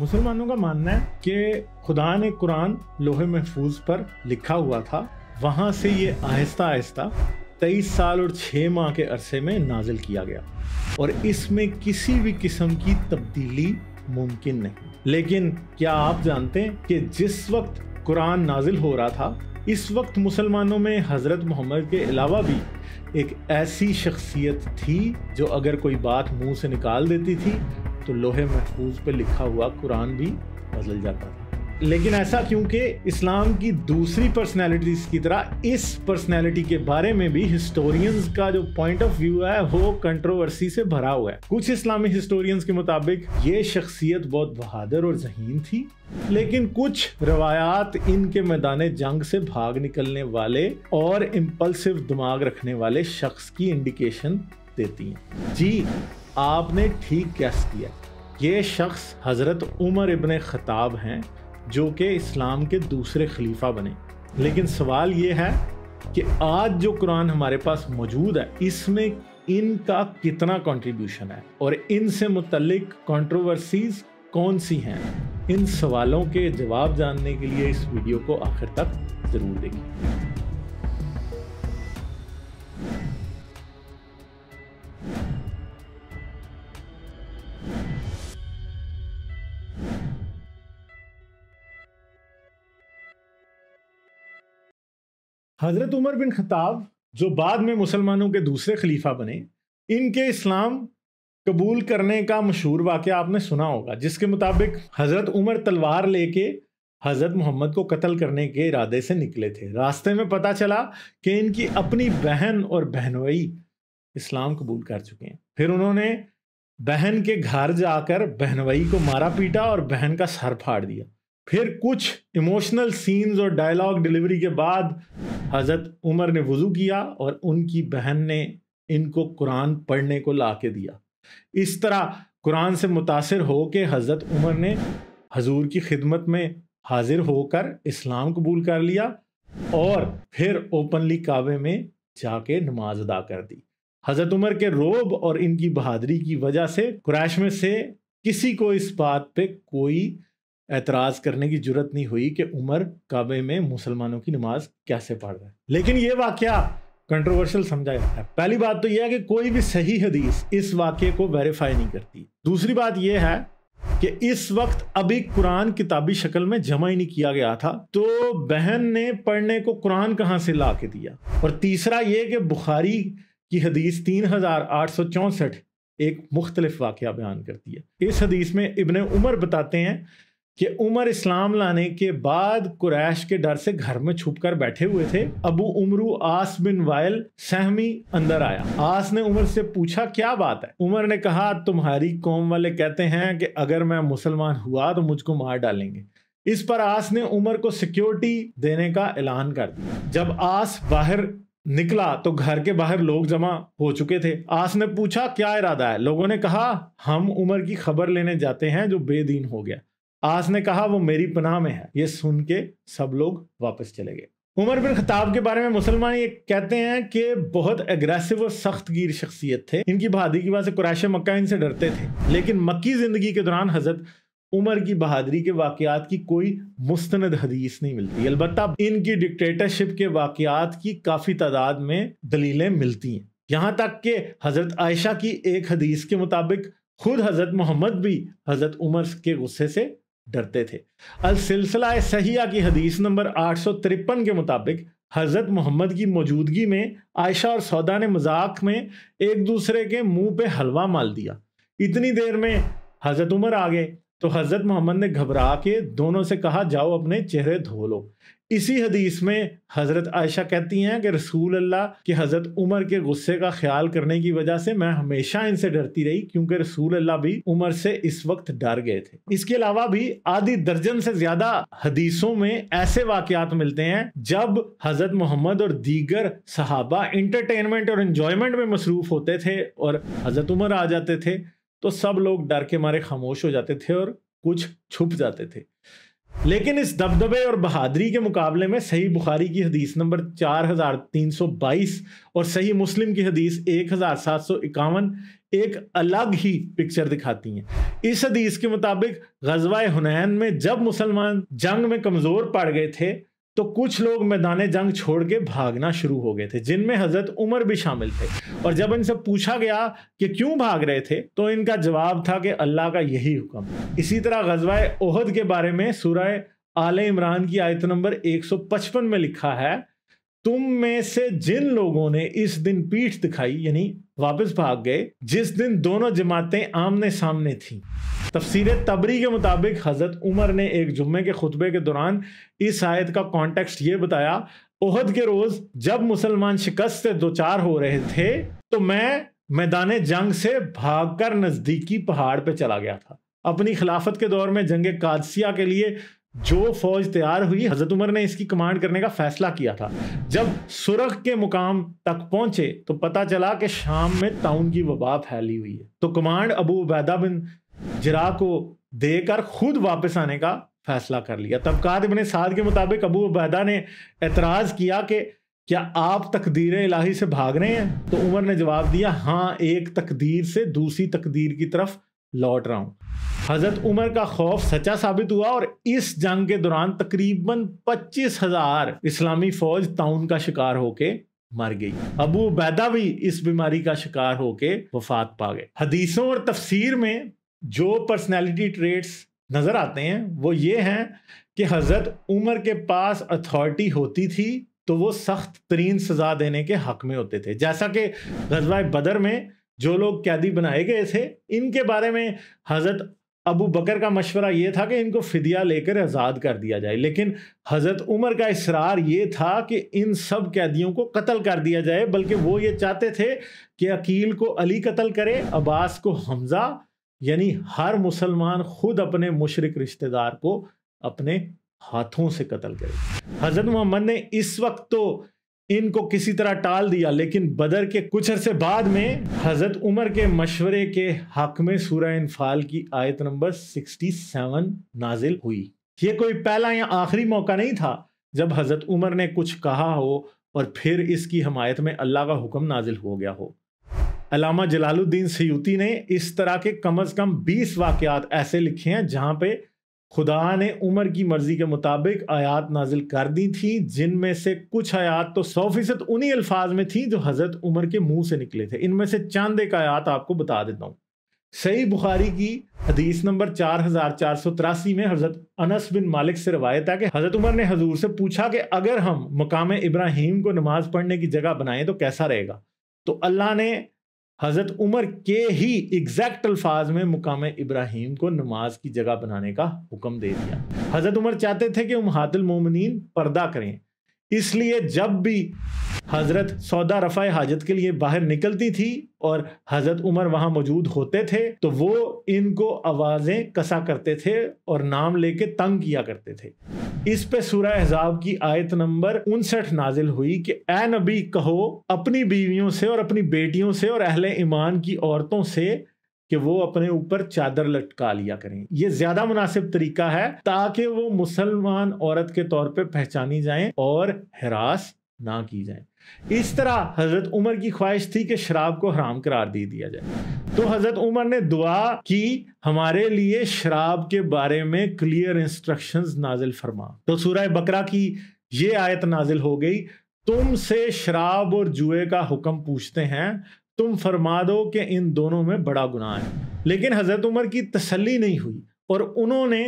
मुसलमानों का मानना है कि खुदा ने कुरान लोहे महफूज पर लिखा हुआ था वहाँ से ये आहिस्ता आहिस्ता तेईस साल और छः माह के अरसे में नाजिल किया गया और इसमें किसी भी किस्म की तब्दीली मुमकिन नहीं लेकिन क्या आप जानते हैं कि जिस वक्त कुरान नाजिल हो रहा था इस वक्त मुसलमानों में हज़रत मोहम्मद के अलावा भी एक ऐसी शख्सियत थी जो अगर कोई बात मुंह से निकाल देती थी तो लोहे महफूज पर लिखा हुआ कुरान भी बदल जाता था लेकिन ऐसा क्योंकि इस्लाम की दूसरी पर्सनैलिटीज की तरह इस पर्सनैलिटी के बारे में भी हिस्टोरियंस का जो पॉइंट ऑफ व्यू है वो कंट्रोवर्सी से भरा हुआ है कुछ इस्लामी हिस्टोरियंस के मुताबिक ये शख्सियत बहुत बहादुर और जहीन थी लेकिन कुछ रवायात इनके मैदान जंग से भाग निकलने वाले और इम्पल्सिव दिमाग रखने वाले शख्स की इंडिकेशन देती हैं जी आपने ठीक कैस किया ये शख्स हज़रत उमर इबन ख़ताब हैं जो कि इस्लाम के दूसरे खलीफा बने लेकिन सवाल ये है कि आज जो कुरान हमारे पास मौजूद है इसमें इनका कितना कंट्रीब्यूशन है और इनसे मुतलिक कंट्रोवर्सीज कौन सी हैं इन सवालों के जवाब जानने के लिए इस वीडियो को आखिर तक ज़रूर देखें हज़रत उमर बिन खताब जो बाद में मुसलमानों के दूसरे खलीफा बने इनके इस्लाम कबूल करने का मशहूर वाक्य आपने सुना होगा जिसके मुताबिक हज़रत उमर तलवार लेके हज़रत मोहम्मद को कत्ल करने के इरादे से निकले थे रास्ते में पता चला कि इनकी अपनी बहन और बहनोई इस्लाम कबूल कर चुके हैं फिर उन्होंने बहन के घर जाकर बहनवई को मारा पीटा और बहन का सर फाड़ दिया फिर कुछ इमोशनल सीन्स और डायलॉग डिलीवरी के बाद हज़रत उमर ने वज़ू किया और उनकी बहन ने इनको कुरान पढ़ने को ला के दिया इस तरह कुरान से मुतासर हो के हज़रत उमर ने हजूर की खिदमत में हाजिर होकर इस्लाम कबूल कर लिया और फिर ओपनली काबे में जाके नमाज अदा कर दी हज़रत उमर के रोब और इनकी बहादरी की वजह से कुरैश में से किसी को इस बात पे कोई एतराज़ करने की जरूरत नहीं हुई कि उमर काबे में मुसलमानों की नमाज कैसे पढ़ रहा है लेकिन ये वाक्य कंट्रोवर्शियल समझा जाता है पहली बात तो यह है कि कोई भी सही हदीस इस वाक्य को वेरीफाई नहीं करती दूसरी बात यह है कि इस वक्त अभी कुरान किताबी शक्ल में जमा ही नहीं किया गया था तो बहन ने पढ़ने को कुरान कहाँ से ला के दिया और तीसरा ये कि बुखारी की हदीस तीन हजार आठ सौ चौंसठ एक मुख्तलिफ वाक्य बयान करती है इस हदीस में इबन उमर बताते हैं कि उमर इस्लाम लाने के बाद कुरैश के डर से घर में छुप कर बैठे हुए थे अबू उमरू आस बिन वायल सहमी अंदर आया आस ने उमर से पूछा क्या बात है उमर ने कहा तुम्हारी कौम वाले कहते हैं कि अगर मैं मुसलमान हुआ तो मुझको मार डालेंगे इस पर आस ने उमर को सिक्योरिटी देने का ऐलान कर दिया जब आस बाहर निकला तो घर के बाहर लोग जमा हो चुके थे आस ने पूछा क्या इरादा है लोगों ने कहा हम उमर की खबर लेने जाते हैं जो बेदीन हो गया आस ने कहा वो मेरी पनाह में है ये सुन के सब लोग वापस चले गए उमर बिन खताब के बारे में मुसलमान ये कहते हैं कि बहुत एग्रेसिव और सख्त गिर शख्सियत थे इनकी बहादुरी की वजह से कुरैश मक्का इनसे डरते थे लेकिन मक्की जिंदगी के दौरान हजरत उमर की बहादुरी के वाकयात की कोई मुस्तंद हदीस नहीं मिलती अलबत् इनकी डिक्टेटरशिप के वाकयात की काफ़ी तादाद में दलीलें मिलती हैं यहाँ तक कि हज़रत आयशा की एक हदीस के मुताबिक खुद हज़रत मोहम्मद भी हज़रत उमर के गुस्से से डरते थे अल सिलसिला सहिया की हदीस नंबर आठ के मुताबिक हज़रत मोहम्मद की मौजूदगी में आयशा और सौदा ने मजाक में एक दूसरे के मुंह पे हलवा माल दिया इतनी देर में हज़रत उमर आ गए तो हज़रत मोहम्मद ने घबरा के दोनों से कहा जाओ अपने चेहरे धो लो इसी हदीस में हज़रत आयशा कहती हैं कि रसूल अल्लाह के हज़रत उमर के गुस्से का ख्याल करने की वजह से मैं हमेशा इनसे डरती रही क्योंकि रसूल अल्लाह भी उमर से इस वक्त डर गए थे इसके अलावा भी आधी दर्जन से ज़्यादा हदीसों में ऐसे वाकयात मिलते हैं जब हज़रत मोहम्मद और दीगर सहाबा इंटरटेनमेंट और इन्जॉयमेंट में मसरूफ़ होते थे और हज़रत उमर आ जाते थे तो सब लोग डर के मारे खामोश हो जाते थे और कुछ छुप जाते थे लेकिन इस दबदबे और बहादरी के मुकाबले में सही बुखारी की हदीस नंबर 4322 और सही मुस्लिम की हदीस एक एक अलग ही पिक्चर दिखाती हैं इस हदीस के मुताबिक गजवा हुनैन में जब मुसलमान जंग में कमज़ोर पड़ गए थे तो कुछ लोग मैदान जंग छोड़ के भागना शुरू हो गए थे जिनमें हजरत उमर भी शामिल थे और जब इनसे पूछा गया कि क्यों भाग रहे थे तो इनका जवाब था कि अल्लाह का यही हुक्म इसी तरह गजवाए ओहद के बारे में सूरह आल इमरान की आयत नंबर 155 में लिखा है तुम में से जिन लोगों ने इस दिन पीठ दिखाई यानी वापस भाग गए जिस दिन दोनों जमातें आमने सामने थीं तफसीर तबरी के मुताबिक हज़रत उमर ने एक जुम्मे के खुतबे के दौरान इस आयत का कॉन्टेक्स्ट ये बताया ओहद के रोज़ जब मुसलमान शिकस्त से दो चार हो रहे थे तो मैं मैदान जंग से भागकर नज़दीकी पहाड़ पर चला गया था अपनी खिलाफत के दौर में जंग कादसिया के लिए जो फौज तैयार हुई हजरत उमर ने इसकी कमांड करने का फैसला किया था जब सुरख के मुकाम तक पहुंचे तो पता चला कि शाम में ताउन की वबा फैली हुई है तो कमांड अबू उबैदा बिन जरा को देकर खुद वापस आने का फैसला कर लिया तबकात इबन साद के मुताबिक अबू उबैदा ने एतराज़ किया कि क्या आप तकदीर इलाही से भाग रहे हैं तो उमर ने जवाब दिया हाँ एक तकदीर से दूसरी तकदीर की तरफ लौट रहा हूं हजरत उमर का खौफ सच्चा साबित हुआ और इस जंग के दौरान तकरीबन पच्चीस हजार इस्लामी फौज ताउन का शिकार होके मर गई अबू बैदा भी इस बीमारी का शिकार होके वफात पा गए हदीसों और तफसीर में जो पर्सनैलिटी ट्रेट्स नजर आते हैं वो ये हैं कि हजरत उमर के पास अथॉरिटी होती थी तो वो सख्त तरीन सजा देने के हक में होते थे जैसा कि गजवा बदर में जो लोग कैदी बनाए गए थे इनके बारे में हज़रत अबू बकर का मशवरा ये था कि इनको फिदिया लेकर आज़ाद कर दिया जाए लेकिन हज़रत उमर का इसरार ये था कि इन सब कैदियों को कत्ल कर दिया जाए बल्कि वो ये चाहते थे कि अकील को अली कत्ल करे अब्बास को हमज़ा यानी हर मुसलमान खुद अपने मुशरक रिश्तेदार को अपने हाथों से कत्ल करे हज़रत मोहम्मद ने इस वक्त तो इनको किसी तरह टाल दिया लेकिन बदर के कुछ अरसे बाद में हज़रत उमर के मशवरे के हक में सूरह इनफाल की आयत नंबर 67 नाजिल हुई ये कोई पहला या आखिरी मौका नहीं था जब हज़रत उमर ने कुछ कहा हो और फिर इसकी हमायत में अल्लाह का हुक्म नाजिल हो गया हो अलामा जलालुद्दीन सयूती ने इस तरह के कम अज़ कम बीस वाकत ऐसे लिखे हैं जहाँ पे खुदा ने उमर की मर्जी के मुताबिक आयात नाजिल कर दी थी जिनमें से कुछ आयात तो सौ फीसद उन्हीं अल्फाज में थी जो हज़रत उमर के मुंह से निकले थे इनमें से चांद एक आयात आपको बता देता हूँ सही बुखारी की हदीस नंबर चार हजार चार सौ तिरासी में हजरत अनस बिन मालिक से रवायत है कि हजरत उमर ने हजूर से पूछा कि अगर हम मकाम इब्राहिम को नमाज पढ़ने की जगह बनाएं तो कैसा रहेगा तो अल्लाह ने हज़रत उमर के ही एग्जैक्ट अल्फाज में मुकाम इब्राहिम को नमाज की जगह बनाने का हुक्म दे दिया हज़रत उमर चाहते थे कि उमहातुल मोमिन पर्दा करें इसलिए जब भी हजरत सौदा रफ़ा हाजत के लिए बाहर निकलती थी और हजरत उमर वहाँ मौजूद होते थे तो वो इनको आवाज़ें कसा करते थे और नाम लेके तंग किया करते थे इस पे सूरह एजाब की आयत नंबर उनसठ नाजिल हुई कि ए नबी कहो अपनी बीवियों से और अपनी बेटियों से और अहले ईमान की औरतों से कि वो अपने ऊपर चादर लटका लिया करें ये ज्यादा मुनासिब तरीका है ताकि वो मुसलमान औरत के तौर पे पहचानी जाए और हरास ना की जाए इस तरह हजरत उमर की ख्वाहिश थी कि शराब को हराम करार दे दिया जाए तो हजरत उमर ने दुआ की हमारे लिए शराब के बारे में क्लियर इंस्ट्रक्शन नाजिल फरमा तो सूरह बकरा की ये आयत नाजिल हो गई तुमसे शराब और जुए का हुक्म पूछते हैं तुम फरमा दो कि इन दोनों में बड़ा गुनाह है लेकिन हज़रत उमर की तसल्ली नहीं हुई और उन्होंने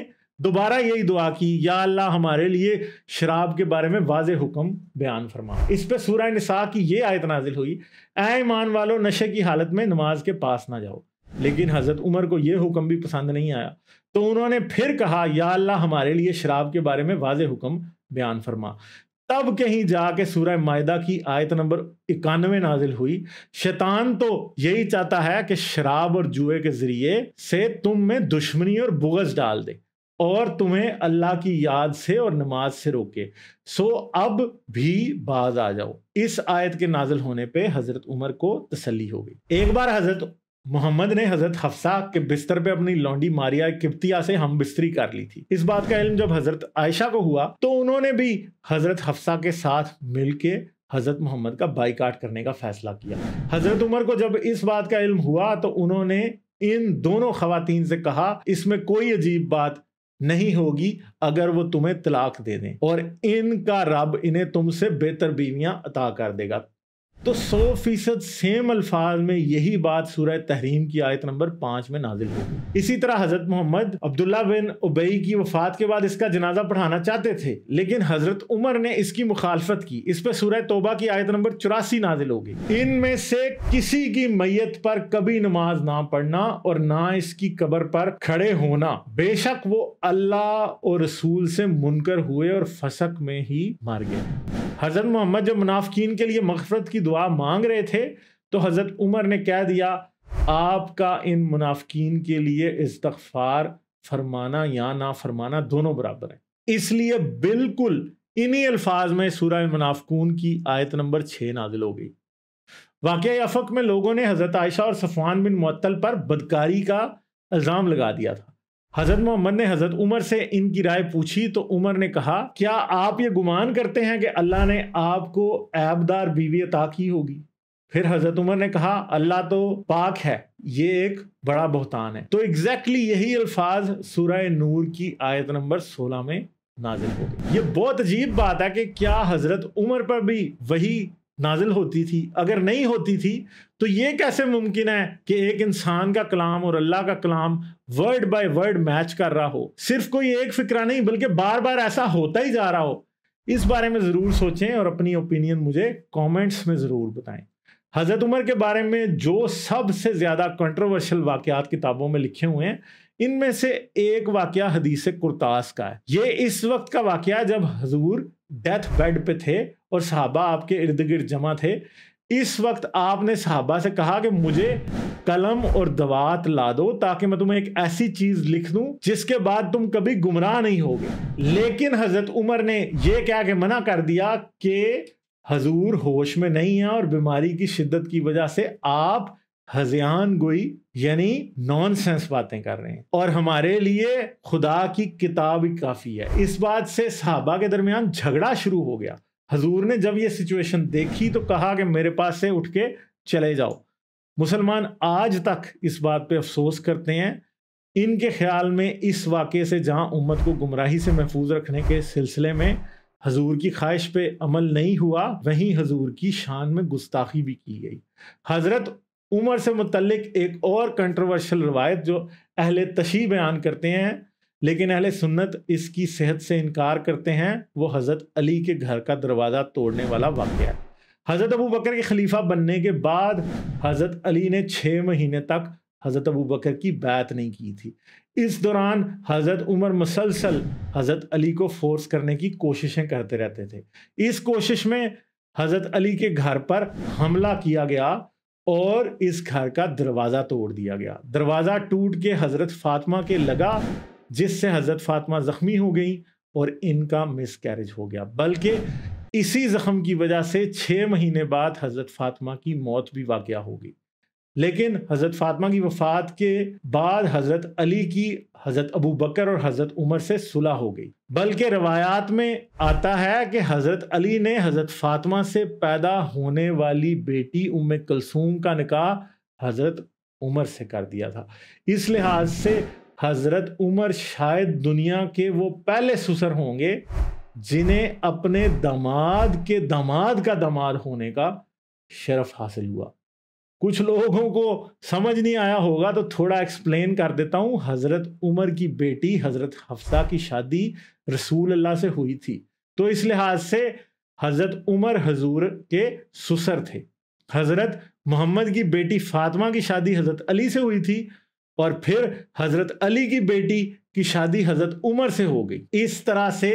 दोबारा यही दुआ की या अल्लाह हमारे लिए शराब के बारे में वाज हुक्म बयान फरमा इस पर सूर्य नसा की ये आयत नाजिल हुई ऐमान वालो नशे की हालत में नमाज के पास ना जाओ लेकिन हज़रत उमर को यह हुक्म भी पसंद नहीं आया तो उन्होंने फिर कहा या अल्लाह हमारे लिए शराब के बारे में वाज हुक्म बयान फरमा तब कहीं जाके सूरह मायदा की आयत नंबर इक्यानवे नाजिल हुई शैतान तो यही चाहता है कि शराब और जुए के जरिए से तुम में दुश्मनी और बुगज डाल दे और तुम्हें अल्लाह की याद से और नमाज से रोके सो अब भी बाज आ जाओ इस आयत के नाजिल होने पे हजरत उमर को तसल्ली हो गई एक बार हजरत मोहम्मद ने हजरत हफ्सा के बिस्तर पे अपनी लौंडी मारिया किप्तिया से हम बिस्तरी कर ली थी इस बात का इल्म जब हजरत आयशा को हुआ तो उन्होंने भी हजरत हफ्सा के साथ मिलके हजरत मोहम्मद का बाइकाट करने का फैसला किया हजरत उमर को जब इस बात का इल्म हुआ तो उन्होंने इन दोनों खातन से कहा इसमें कोई अजीब बात नहीं होगी अगर वो तुम्हें तलाक दे दें और इनका रब इन्हें तुमसे बेहतर बीवियां अता कर देगा तो सौ फीसद सेम अल्फाज में यही बात सूरह तहरीम की आयत नंबर पांच में नाजिल होगी इसी तरह हजरत मोहम्मद अब्दुल्ला बिन उबई की वफात के बाद इसका जनाजा पढ़ाना चाहते थे लेकिन हजरत उमर ने इसकी मुखालफत की इस पर सूरह तोबा की आयत नंबर चौरासी नाजिल होगी इनमें से किसी की मैयत पर कभी नमाज ना पढ़ना और ना इसकी कबर पर खड़े होना बेशक वो अल्लाह और रसूल से मुनकर हुए और फसक में ही मार गए हजरत मोहम्मद जब मुनाफिन के लिए मगफरत की दुआ मांग रहे थे तो हज़रत उमर ने कह दिया आपका इन मुनाफिकीन के लिए इस्तफार फरमाना या ना फरमाना दोनों बराबर है इसलिए बिल्कुल इन्हीं अल्फाज में सूरह मुनाफकून की आयत नंबर छः नाजिल हो गई वाक़ अफक में लोगों ने हज़रत आयशा और सफवान बिन मअतल पर बदकारी का इल्ज़ाम लगा दिया था हजरत मोहम्मद ने हजरत उमर से इनकी राय पूछी तो उमर ने कहा क्या आप ये गुमान करते हैं कि अल्लाह ने आपको ऐबदार बीवी अता की होगी फिर हजरत उमर ने कहा अल्लाह तो पाक है ये एक बड़ा बहुतान है तो एग्जैक्टली exactly यही अल्फाज सूरह नूर की आयत नंबर 16 में नाजिल हो गई ये बहुत अजीब बात है कि क्या हजरत उमर पर भी वही नाजिल होती थी अगर नहीं होती थी तो ये कैसे मुमकिन है कि एक इंसान का कलाम और अल्लाह का कलाम वर्ड बाय वर्ड मैच कर रहा हो सिर्फ कोई एक फिक्रा नहीं बल्कि बार बार ऐसा होता ही जा रहा हो इस बारे में ज़रूर सोचें और अपनी ओपिनियन मुझे कमेंट्स में ज़रूर बताएं हज़रत उमर के बारे में जो सबसे ज़्यादा कंट्रोवर्शियल वाक़ात किताबों में लिखे हुए हैं इनमें से एक वाक़ हदीस कुरतास का है ये इस वक्त का वाक़ जब हजूर डेथ बेड पे थे और साहबा आपके इर्द गिर्द जमा थे इस वक्त आपने साहबा से कहा कि मुझे कलम और दवात ला दो ताकि मैं तुम्हें एक ऐसी चीज लिख दूं जिसके बाद तुम कभी गुमराह नहीं होगे लेकिन हजरत उमर ने यह क्या के मना कर दिया कि हजूर होश में नहीं है और बीमारी की शिद्दत की वजह से आप हजियान गोई यानी नॉन सेंस बातें कर रहे हैं और हमारे लिए खुदा की किताब ही काफ़ी है इस बात से साहबा के दरमियान झगड़ा शुरू हो गया हजूर ने जब ये सिचुएशन देखी तो कहा कि मेरे पास से उठ के चले जाओ मुसलमान आज तक इस बात पे अफसोस करते हैं इनके ख्याल में इस वाक़े से जहां उम्मत को गुमराही से महफूज रखने के सिलसिले में हजूर की ख्वाहिश पे अमल नहीं हुआ वहीं हजूर की शान में गुस्ताखी भी की गई हज़रत उमर से मुतलक एक और कंट्रोवर्शल रवायत जो अहल तशी बयान करते हैं लेकिन अहल सुन्नत इसकी सेहत से इनकार करते हैं वो हज़रत अली के घर का दरवाज़ा तोड़ने वाला वाक़ है हज़रत अबू बकर के खलीफा बनने के बाद हज़रत अली ने छः महीने तक हज़रत अबू बकर की बात नहीं की थी इस दौरान हज़रत उमर मुसलसल हज़रत अली को फोर्स करने की कोशिशें करते रहते थे इस कोशिश में हज़रत अली के घर पर हमला किया गया और इस घर का दरवाज़ा तोड़ दिया गया दरवाज़ा टूट के हज़रत फातिमा के लगा जिससे हज़रत फातिमा ज़ख्मी हो गई और इनका मिस कैरेज हो गया बल्कि इसी ज़ख्म की वजह से छः महीने बाद हज़रत फातिमा की मौत भी वाक़ हो गई लेकिन हज़रत फातमा की वफ़ात के बाद हज़रत अली की हज़रत अबू बकर और हज़रत उमर से सुलह हो गई बल्कि रवायात में आता है कि हज़रत अली ने हज़रत फातमा से पैदा होने वाली बेटी उम कलसूम का निकाह हज़रत उमर से कर दिया था इस लिहाज से हज़रत उमर शायद दुनिया के वो पहले सुसर होंगे जिन्हें अपने दामाद के दामाद का दामाद होने का शरफ हासिल हुआ कुछ लोगों को समझ नहीं आया होगा तो थोड़ा एक्सप्लेन कर देता हूँ हज़रत उमर की बेटी हज़रत हफ्ता की शादी रसूल अल्लाह से हुई थी तो इस लिहाज से हज़रत उमर हजूर के सुसर थे हज़रत मोहम्मद की बेटी फातिमा की शादी हज़रत अली से हुई थी और फिर हजरत अली की बेटी की शादी हजरत उमर से हो गई इस तरह से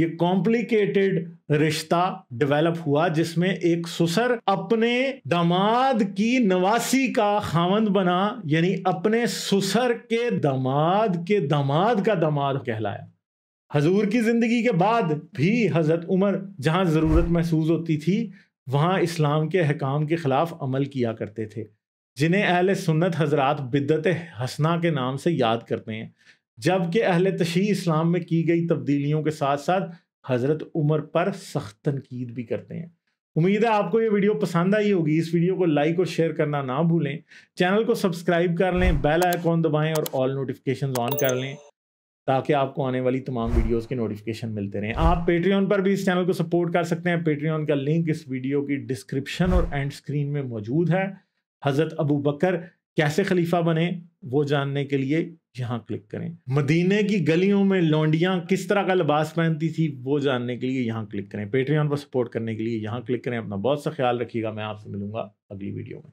ये कॉम्प्लिकेटेड रिश्ता डेवलप हुआ जिसमें एक सुसर अपने दामाद की नवासी का खावंद बना यानी अपने सुसर के दामाद के दामाद का दामाद कहलाया हजूर की जिंदगी के बाद भी हजरत उमर जहां जरूरत महसूस होती थी वहां इस्लाम के अहकाम के खिलाफ अमल किया करते थे जिन्हें अहल सुन्नत हजरात बिदत हसना के नाम से याद करते हैं जबकि अहल तशी इस्लाम में की गई तब्दीलियों के साथ साथ हज़रत उमर पर सख्त तनकीद भी करते हैं उम्मीद है आपको ये वीडियो पसंद आई होगी इस वीडियो को लाइक और शेयर करना ना भूलें चैनल को सब्सक्राइब कर लें बेल आइकॉन दबाएं और ऑल नोटिफिकेशन ऑन कर लें ताकि आपको आने वाली तमाम वीडियोस के नोटिफिकेशन मिलते रहें आप पेट्रियन पर भी इस चैनल को सपोर्ट कर सकते हैं पेट्रियन का लिंक इस वीडियो की डिस्क्रिप्शन और एंड स्क्रीन में मौजूद है हज़रत अबू बकर कैसे खलीफा बने वो जानने के लिए यहाँ क्लिक करें मदीने की गलियों में लौंडियाँ किस तरह का लिबास पहनती थी वो जानने के लिए यहाँ क्लिक करें पेट्रियन पर सपोर्ट करने के लिए यहाँ क्लिक करें अपना बहुत सा ख्याल रखिएगा मैं आपसे मिलूंगा अगली वीडियो में